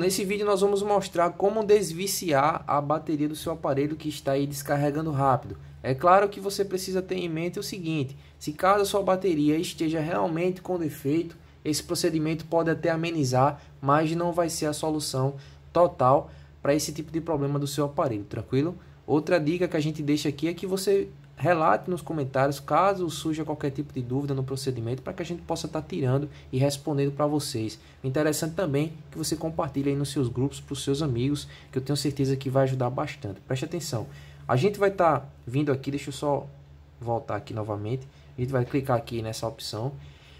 Então, nesse vídeo nós vamos mostrar como desviciar a bateria do seu aparelho que está aí descarregando rápido. É claro que você precisa ter em mente o seguinte, se caso a sua bateria esteja realmente com defeito, esse procedimento pode até amenizar, mas não vai ser a solução total para esse tipo de problema do seu aparelho, tranquilo? Outra dica que a gente deixa aqui é que você relate nos comentários caso surja qualquer tipo de dúvida no procedimento para que a gente possa estar tá tirando e respondendo para vocês. Interessante também que você compartilhe aí nos seus grupos para os seus amigos, que eu tenho certeza que vai ajudar bastante. Preste atenção. A gente vai estar tá vindo aqui, deixa eu só voltar aqui novamente. A gente vai clicar aqui nessa opção.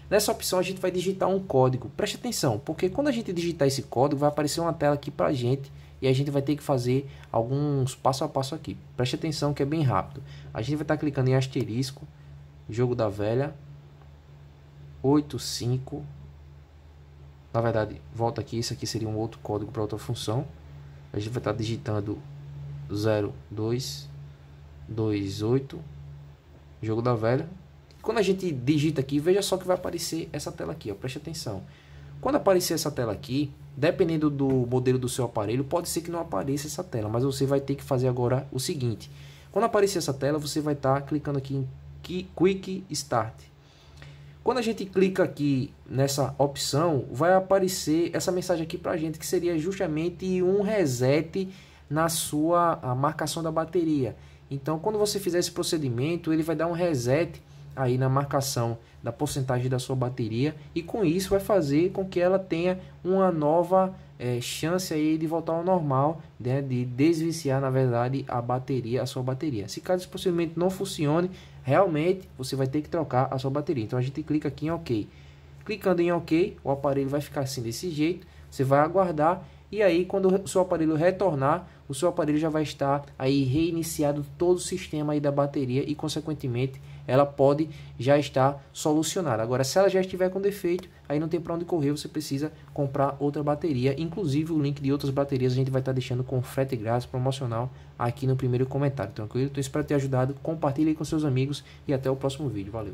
Nessa opção a gente vai digitar um código. Preste atenção, porque quando a gente digitar esse código vai aparecer uma tela aqui para a gente e a gente vai ter que fazer alguns passo a passo aqui. Preste atenção que é bem rápido. A gente vai estar tá clicando em asterisco, jogo da velha, 85. Na verdade, volta aqui, isso aqui seria um outro código para outra função. A gente vai estar tá digitando 0228, jogo da velha. Quando a gente digita aqui, veja só que vai aparecer essa tela aqui, ó. preste atenção. Quando aparecer essa tela aqui, dependendo do modelo do seu aparelho, pode ser que não apareça essa tela, mas você vai ter que fazer agora o seguinte. Quando aparecer essa tela, você vai estar tá clicando aqui em Quick Start. Quando a gente clica aqui nessa opção, vai aparecer essa mensagem aqui para a gente, que seria justamente um reset na sua marcação da bateria. Então, quando você fizer esse procedimento, ele vai dar um reset aí na marcação da porcentagem da sua bateria e com isso vai fazer com que ela tenha uma nova é, chance aí de voltar ao normal, né, de desviciar na verdade a bateria, a sua bateria. Se caso possivelmente não funcione, realmente você vai ter que trocar a sua bateria. Então a gente clica aqui em OK. Clicando em OK, o aparelho vai ficar assim desse jeito. Você vai aguardar e aí, quando o seu aparelho retornar, o seu aparelho já vai estar aí reiniciado todo o sistema aí da bateria e, consequentemente, ela pode já estar solucionada. Agora, se ela já estiver com defeito, aí não tem para onde correr, você precisa comprar outra bateria. Inclusive, o link de outras baterias a gente vai estar deixando com frete grátis promocional aqui no primeiro comentário, tranquilo? Então, espero ter ajudado, compartilhe com seus amigos e até o próximo vídeo. Valeu!